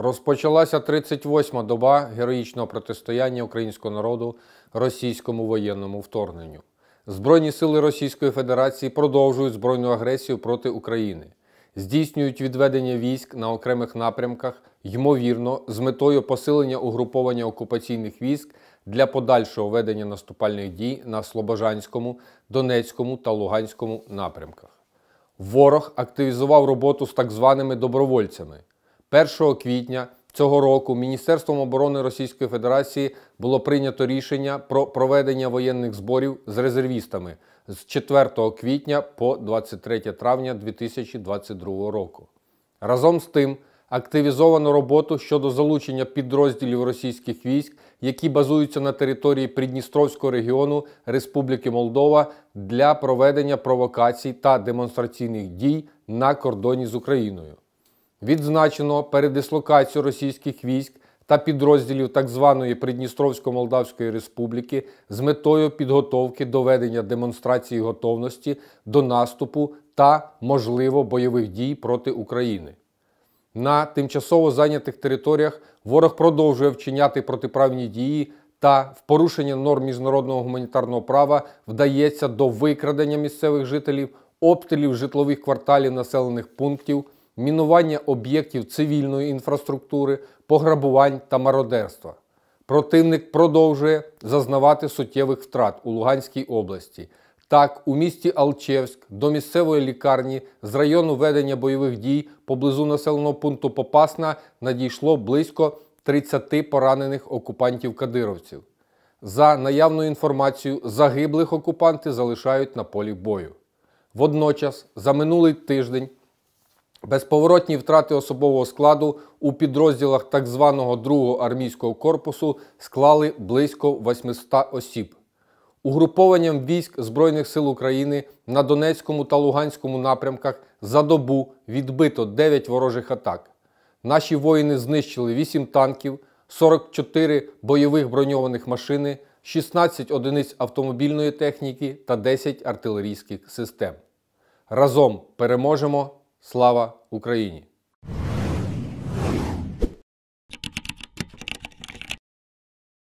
Розпочалася 38-ма доба героїчного протистояння українського народу російському воєнному вторгненню. Збройні сили Російської Федерації продовжують збройну агресію проти України, здійснюють відведення військ на окремих напрямках, ймовірно, з метою посилення угруповання окупаційних військ для подальшого ведення наступальних дій на Слобожанському, Донецькому та Луганському напрямках. Ворог активізував роботу з так званими добровольцями. 1 квітня цього року Міністерством оборони Російської Федерації було прийнято рішення про проведення воєнних зборів з резервістами з 4 квітня по 23 травня 2022 року. Разом з тим. Активізовано роботу щодо залучення підрозділів російських військ, які базуються на території Придністровського регіону Республіки Молдова для проведення провокацій та демонстраційних дій на кордоні з Україною. Відзначено передислокацію російських військ та підрозділів так званої Придністровсько-Молдавської Республіки з метою підготовки до ведення демонстрації готовності до наступу та, можливо, бойових дій проти України. На тимчасово зайнятих територіях ворог продовжує вчиняти протиправні дії та в порушення норм міжнародного гуманітарного права вдається до викрадення місцевих жителів, обстрілів житлових кварталів населених пунктів мінування об'єктів цивільної інфраструктури, пограбувань та мародерства. Противник продовжує зазнавати суттєвих втрат у Луганській області. Так, у місті Алчевськ до місцевої лікарні з району ведення бойових дій поблизу населеного пункту Попасна надійшло близько 30 поранених окупантів-кадировців. За наявною інформацією, загиблих окупанти залишають на полі бою. Водночас, за минулий тиждень Безповоротні втрати особового складу у підрозділах так званого Другого армійського корпусу склали близько 800 осіб. Угрупованням військ Збройних сил України на Донецькому та Луганському напрямках за добу відбито 9 ворожих атак. Наші воїни знищили 8 танків, 44 бойових броньованих машини, 16 одиниць автомобільної техніки та 10 артилерійських систем. Разом переможемо! Слава Україні!